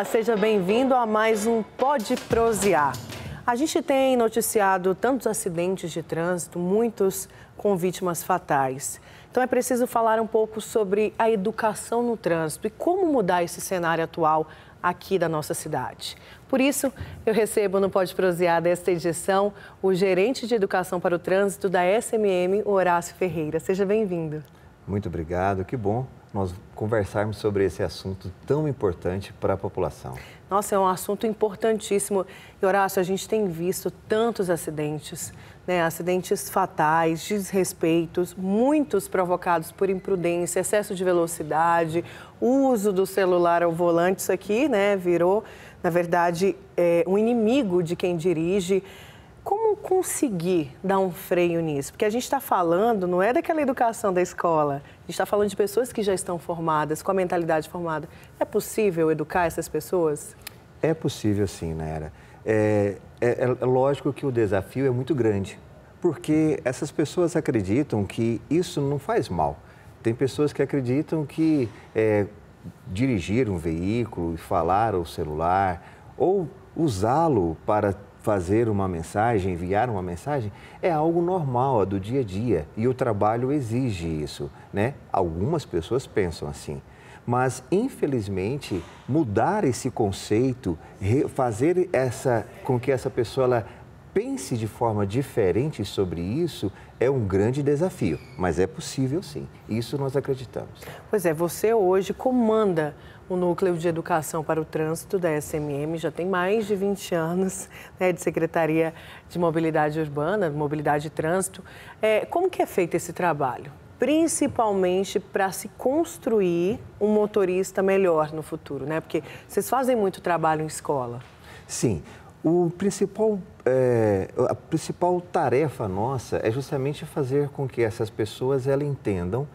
Olá, seja bem-vindo a mais um Pode Prosear. A gente tem noticiado tantos acidentes de trânsito, muitos com vítimas fatais. Então é preciso falar um pouco sobre a educação no trânsito e como mudar esse cenário atual aqui da nossa cidade. Por isso, eu recebo no Pode Prosear desta edição o gerente de educação para o trânsito da SMM, Horácio Ferreira. Seja bem-vindo. Muito obrigado, que bom nós conversarmos sobre esse assunto tão importante para a população. Nossa, é um assunto importantíssimo. E, Horácio, a gente tem visto tantos acidentes, né? acidentes fatais, desrespeitos, muitos provocados por imprudência, excesso de velocidade, uso do celular ao volante. Isso aqui né, virou, na verdade, é, um inimigo de quem dirige. Como conseguir dar um freio nisso? Porque a gente está falando, não é daquela educação da escola, a gente está falando de pessoas que já estão formadas, com a mentalidade formada. É possível educar essas pessoas? É possível sim, Naira. É, é, é, é lógico que o desafio é muito grande, porque essas pessoas acreditam que isso não faz mal. Tem pessoas que acreditam que é, dirigir um veículo, e falar ao celular ou usá-lo para fazer uma mensagem, enviar uma mensagem, é algo normal, é do dia a dia. E o trabalho exige isso, né? Algumas pessoas pensam assim. Mas, infelizmente, mudar esse conceito, fazer essa, com que essa pessoa ela pense de forma diferente sobre isso é um grande desafio, mas é possível sim. Isso nós acreditamos. Pois é, você hoje comanda o Núcleo de Educação para o Trânsito da SMM já tem mais de 20 anos né, de Secretaria de Mobilidade Urbana, Mobilidade e Trânsito. É, como que é feito esse trabalho? Principalmente para se construir um motorista melhor no futuro, né? Porque vocês fazem muito trabalho em escola. Sim. O principal, é, a principal tarefa nossa é justamente fazer com que essas pessoas elas entendam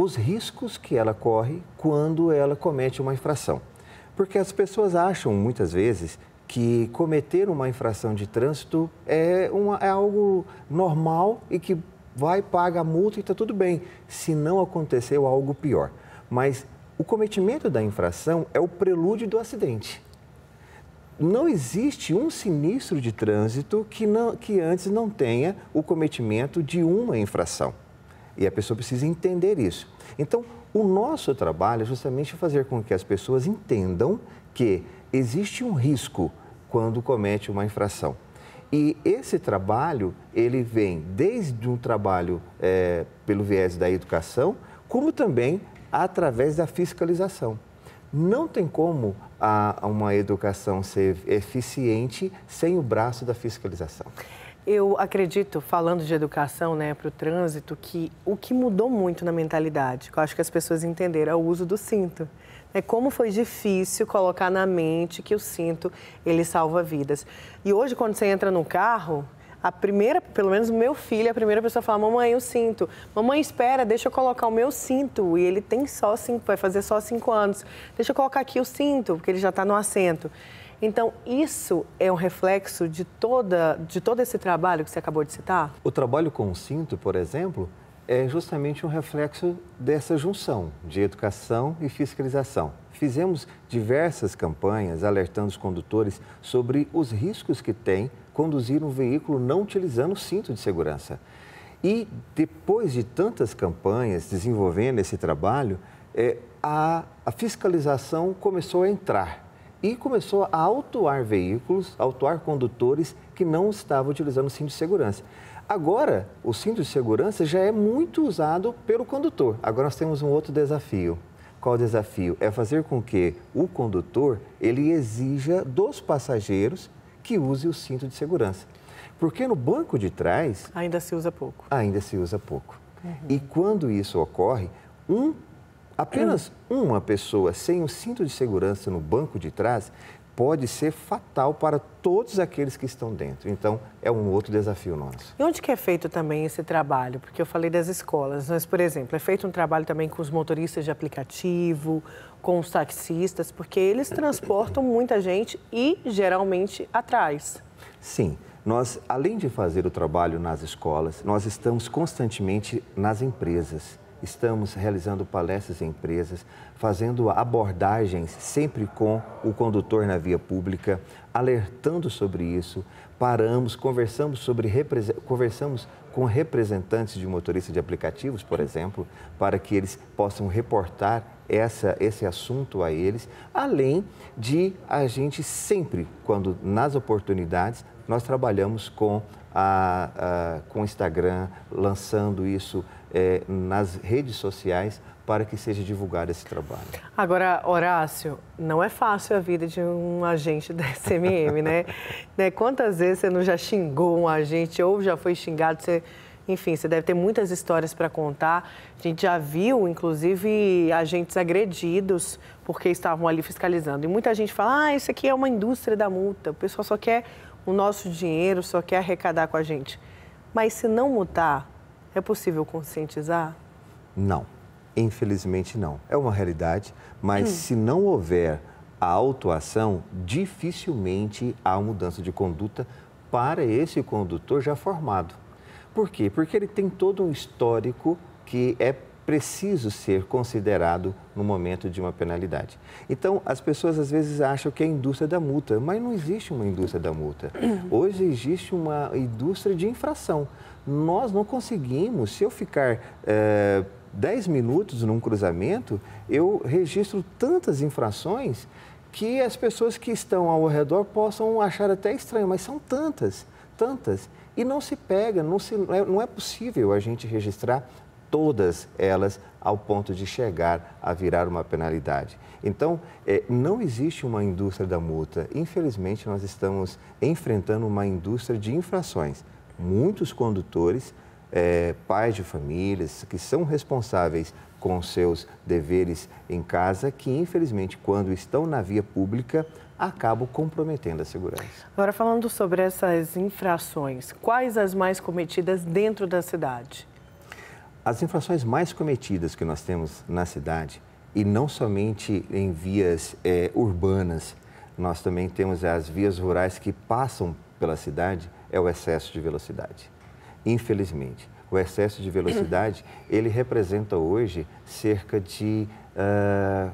os riscos que ela corre quando ela comete uma infração. Porque as pessoas acham, muitas vezes, que cometer uma infração de trânsito é, uma, é algo normal e que vai, paga a multa e está tudo bem, se não aconteceu algo pior. Mas o cometimento da infração é o prelúdio do acidente. Não existe um sinistro de trânsito que, não, que antes não tenha o cometimento de uma infração. E a pessoa precisa entender isso. Então, o nosso trabalho é justamente fazer com que as pessoas entendam que existe um risco quando comete uma infração. E esse trabalho, ele vem desde um trabalho é, pelo viés da educação, como também através da fiscalização. Não tem como a, uma educação ser eficiente sem o braço da fiscalização. Eu acredito, falando de educação né, para o trânsito, que o que mudou muito na mentalidade, que eu acho que as pessoas entenderam, é o uso do cinto. É Como foi difícil colocar na mente que o cinto ele salva vidas. E hoje, quando você entra no carro, a primeira, pelo menos o meu filho, a primeira pessoa fala: Mamãe, o cinto. Mamãe, espera, deixa eu colocar o meu cinto. E ele tem só cinco, vai fazer só cinco anos. Deixa eu colocar aqui o cinto, porque ele já está no assento. Então, isso é um reflexo de, toda, de todo esse trabalho que você acabou de citar? O trabalho com o cinto, por exemplo, é justamente um reflexo dessa junção de educação e fiscalização. Fizemos diversas campanhas alertando os condutores sobre os riscos que tem conduzir um veículo não utilizando o cinto de segurança. E depois de tantas campanhas desenvolvendo esse trabalho, é, a, a fiscalização começou a entrar e começou a autuar veículos, autuar condutores que não estavam utilizando o cinto de segurança. Agora, o cinto de segurança já é muito usado pelo condutor. Agora nós temos um outro desafio. Qual o desafio? É fazer com que o condutor ele exija dos passageiros que use o cinto de segurança. Porque no banco de trás ainda se usa pouco. Ainda se usa pouco. Uhum. E quando isso ocorre, um Apenas uma pessoa sem o cinto de segurança no banco de trás pode ser fatal para todos aqueles que estão dentro. Então, é um outro desafio nosso. E onde que é feito também esse trabalho? Porque eu falei das escolas, mas, por exemplo, é feito um trabalho também com os motoristas de aplicativo, com os taxistas, porque eles transportam muita gente e, geralmente, atrás. Sim. Nós, além de fazer o trabalho nas escolas, nós estamos constantemente nas empresas Estamos realizando palestras em empresas, fazendo abordagens sempre com o condutor na via pública, alertando sobre isso. Paramos, conversamos sobre conversamos com representantes de motoristas de aplicativos, por exemplo, para que eles possam reportar essa, esse assunto a eles, além de a gente sempre, quando nas oportunidades, nós trabalhamos com, a, a, com o Instagram, lançando isso é, nas redes sociais para que seja divulgado esse trabalho. Agora, Horácio, não é fácil a vida de um agente da SMM, né? né? Quantas vezes você não já xingou um agente ou já foi xingado? Você... Enfim, você deve ter muitas histórias para contar. A gente já viu, inclusive, agentes agredidos porque estavam ali fiscalizando. E muita gente fala: ah, isso aqui é uma indústria da multa, o pessoal só quer o nosso dinheiro, só quer arrecadar com a gente. Mas se não multar, é possível conscientizar? Não, infelizmente não. É uma realidade, mas hum. se não houver a autoação, dificilmente há mudança de conduta para esse condutor já formado. Por quê? Porque ele tem todo um histórico que é preciso ser considerado no momento de uma penalidade. Então, as pessoas às vezes acham que é a indústria da multa, mas não existe uma indústria da multa. Hoje existe uma indústria de infração. Nós não conseguimos, se eu ficar. É, eh, 10 minutos num cruzamento, eu registro tantas infrações que as pessoas que estão ao redor possam achar até estranho, mas são tantas, tantas. E não se pega, não, se, não é, é possível a gente registrar todas elas ao ponto de chegar a virar uma penalidade. Então, é, não existe uma indústria da multa. Infelizmente, nós estamos enfrentando uma indústria de infrações. Muitos condutores, é, pais de famílias, que são responsáveis com seus deveres em casa, que infelizmente, quando estão na via pública, acabam comprometendo a segurança. Agora, falando sobre essas infrações, quais as mais cometidas dentro da cidade? As infrações mais cometidas que nós temos na cidade, e não somente em vias é, urbanas, nós também temos as vias rurais que passam pela cidade, é o excesso de velocidade. Infelizmente, o excesso de velocidade, ele representa hoje cerca de uh,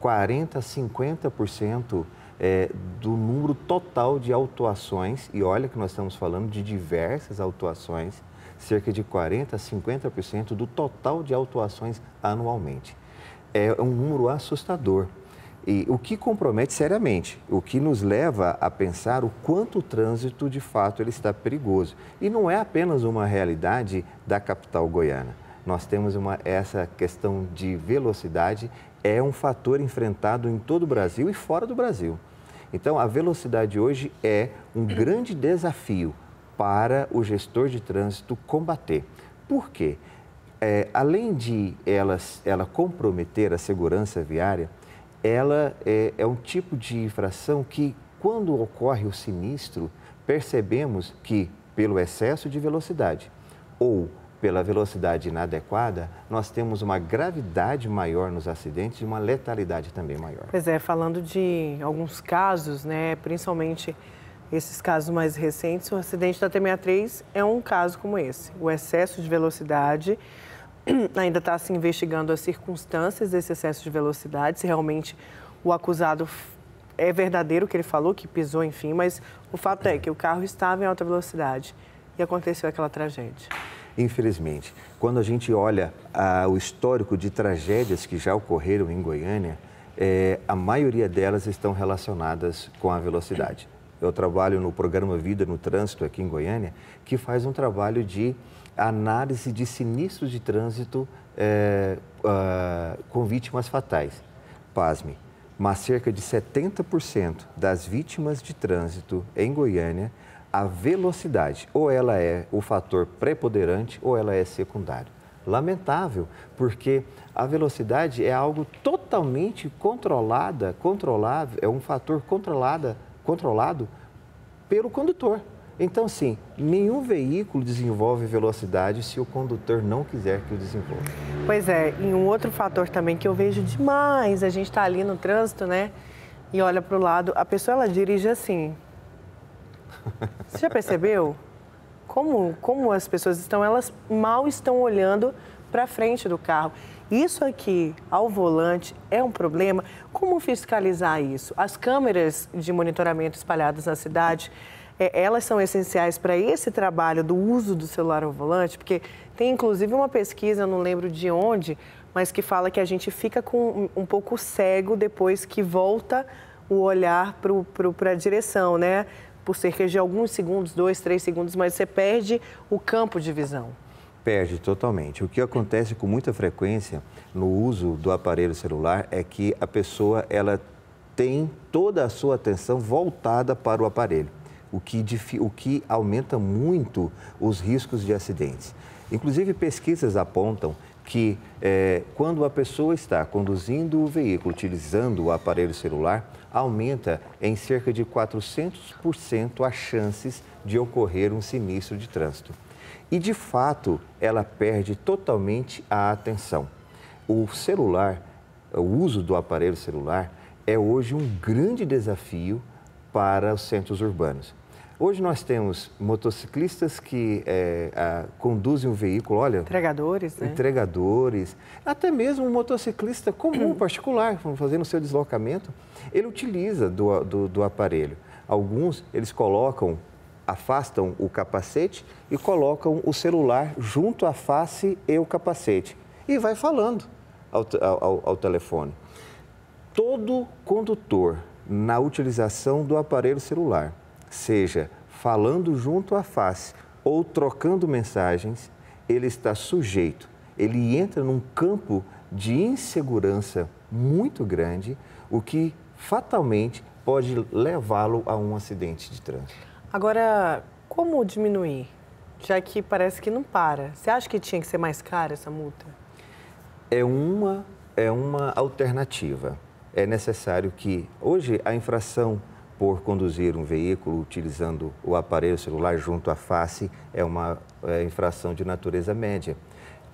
40, 50% é, do número total de autuações, e olha que nós estamos falando de diversas autuações cerca de 40% a 50% do total de autuações anualmente. É um número assustador. E o que compromete seriamente, o que nos leva a pensar o quanto o trânsito de fato ele está perigoso. E não é apenas uma realidade da capital goiana. Nós temos uma, essa questão de velocidade, é um fator enfrentado em todo o Brasil e fora do Brasil. Então, a velocidade hoje é um grande desafio para o gestor de trânsito combater. Por quê? É, além de ela, ela comprometer a segurança viária, ela é, é um tipo de infração que, quando ocorre o sinistro, percebemos que, pelo excesso de velocidade ou pela velocidade inadequada, nós temos uma gravidade maior nos acidentes e uma letalidade também maior. Pois é, falando de alguns casos, né, principalmente esses casos mais recentes, o acidente da T63 é um caso como esse. O excesso de velocidade ainda está se investigando as circunstâncias desse excesso de velocidade, se realmente o acusado é verdadeiro o que ele falou, que pisou, enfim, mas o fato é que o carro estava em alta velocidade e aconteceu aquela tragédia. Infelizmente, quando a gente olha ah, o histórico de tragédias que já ocorreram em Goiânia, eh, a maioria delas estão relacionadas com a velocidade eu trabalho no programa Vida no Trânsito aqui em Goiânia, que faz um trabalho de análise de sinistros de trânsito é, uh, com vítimas fatais. Pasme, mas cerca de 70% das vítimas de trânsito em Goiânia, a velocidade ou ela é o fator preponderante ou ela é secundário. Lamentável, porque a velocidade é algo totalmente controlada, controlável, é um fator controlada controlado pelo condutor. Então, sim, nenhum veículo desenvolve velocidade se o condutor não quiser que o desenvolva. Pois é, e um outro fator também que eu vejo demais, a gente está ali no trânsito, né? E olha para o lado, a pessoa ela dirige assim. Você já percebeu? Como, como as pessoas estão, elas mal estão olhando para frente do carro. Isso aqui, ao volante, é um problema. Como fiscalizar isso? As câmeras de monitoramento espalhadas na cidade, é, elas são essenciais para esse trabalho do uso do celular ao volante? Porque tem inclusive uma pesquisa, não lembro de onde, mas que fala que a gente fica com um, um pouco cego depois que volta o olhar para a direção, né? Por cerca de alguns segundos, dois, três segundos, mas você perde o campo de visão. Perde totalmente. O que acontece com muita frequência no uso do aparelho celular é que a pessoa ela tem toda a sua atenção voltada para o aparelho, o que, o que aumenta muito os riscos de acidentes. Inclusive, pesquisas apontam que é, quando a pessoa está conduzindo o veículo utilizando o aparelho celular, aumenta em cerca de 400% as chances de ocorrer um sinistro de trânsito. E, de fato, ela perde totalmente a atenção. O celular, o uso do aparelho celular, é hoje um grande desafio para os centros urbanos. Hoje nós temos motociclistas que é, a, conduzem o veículo, olha... Entregadores, né? Entregadores. Até mesmo um motociclista comum, particular, fazendo seu deslocamento, ele utiliza do, do, do aparelho. Alguns, eles colocam afastam o capacete e colocam o celular junto à face e o capacete. E vai falando ao, ao, ao telefone. Todo condutor na utilização do aparelho celular, seja falando junto à face ou trocando mensagens, ele está sujeito, ele entra num campo de insegurança muito grande, o que fatalmente pode levá-lo a um acidente de trânsito. Agora, como diminuir? Já que parece que não para. Você acha que tinha que ser mais cara essa multa? É uma, é uma alternativa. É necessário que, hoje, a infração por conduzir um veículo utilizando o aparelho celular junto à face é uma é, infração de natureza média.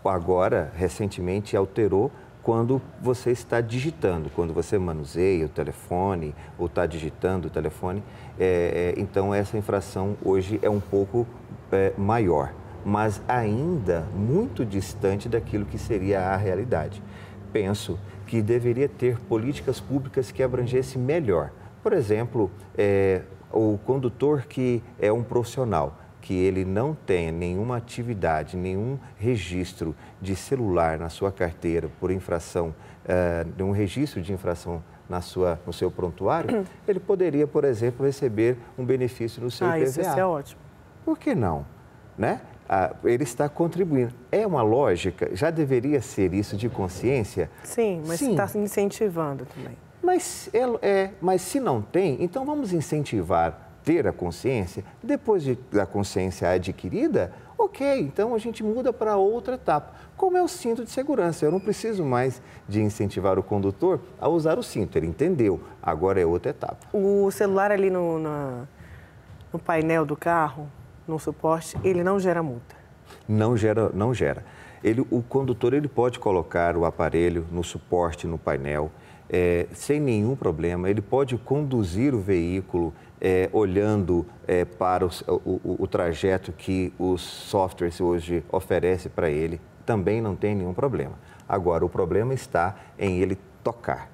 Agora, recentemente, alterou quando você está digitando, quando você manuseia o telefone ou está digitando o telefone, é, é, então essa infração hoje é um pouco é, maior, mas ainda muito distante daquilo que seria a realidade. Penso que deveria ter políticas públicas que abrangessem melhor. Por exemplo, é, o condutor que é um profissional que ele não tenha nenhuma atividade, nenhum registro de celular na sua carteira por infração, uh, eh, um registro de infração na sua, no seu prontuário, ele poderia, por exemplo, receber um benefício no seu ah, IPVA. Isso, é ótimo. Por que não? Né? Ah, ele está contribuindo. É uma lógica, já deveria ser isso de consciência. Sim, mas Sim. está incentivando também. Mas, é, é, mas se não tem, então vamos incentivar ter a consciência, depois de, da consciência adquirida, ok, então a gente muda para outra etapa. Como é o cinto de segurança? Eu não preciso mais de incentivar o condutor a usar o cinto, ele entendeu, agora é outra etapa. O celular ali no, na, no painel do carro, no suporte, ele não gera multa? Não gera, não gera. Ele, o condutor ele pode colocar o aparelho no suporte, no painel, é, sem nenhum problema, ele pode conduzir o veículo é, olhando é, para o, o, o, trajeto que os softwares hoje oferecem para ele, também não tem nenhum problema. Agora, o problema está em ele tocar,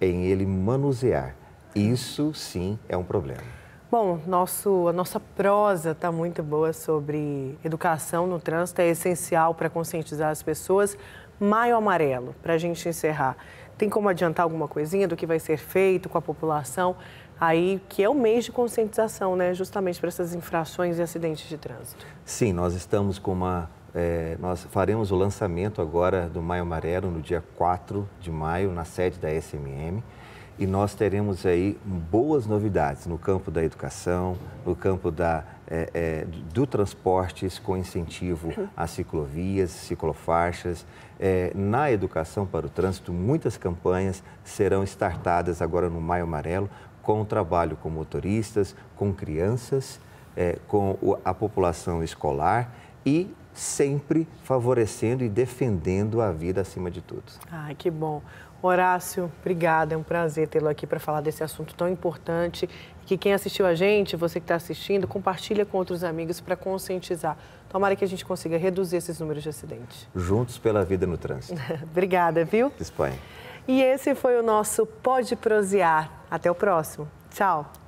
em ele manusear. Isso sim é um problema. Bom, nosso, a nossa prosa está muito boa sobre educação no trânsito, é essencial para conscientizar as pessoas. Maio Amarelo, para a gente encerrar. Tem como adiantar alguma coisinha do que vai ser feito com a população aí que é o mês de conscientização, né, justamente para essas infrações e acidentes de trânsito. Sim, nós estamos com uma é, nós faremos o lançamento agora do Maio Amarelo no dia 4 de maio na sede da SMM e nós teremos aí boas novidades no campo da educação, no campo da, é, é, do transportes com incentivo a ciclovias, ciclofaixas. É, na educação para o trânsito, muitas campanhas serão startadas agora no Maio Amarelo com o trabalho com motoristas, com crianças, é, com a população escolar e sempre favorecendo e defendendo a vida acima de tudo. Ai, que bom. Horácio, obrigada. É um prazer tê-lo aqui para falar desse assunto tão importante. Que quem assistiu a gente, você que está assistindo, compartilha com outros amigos para conscientizar. Tomara que a gente consiga reduzir esses números de acidentes. Juntos pela vida no trânsito. obrigada, viu? Espanha. E esse foi o nosso Pode Prosear. Até o próximo. Tchau.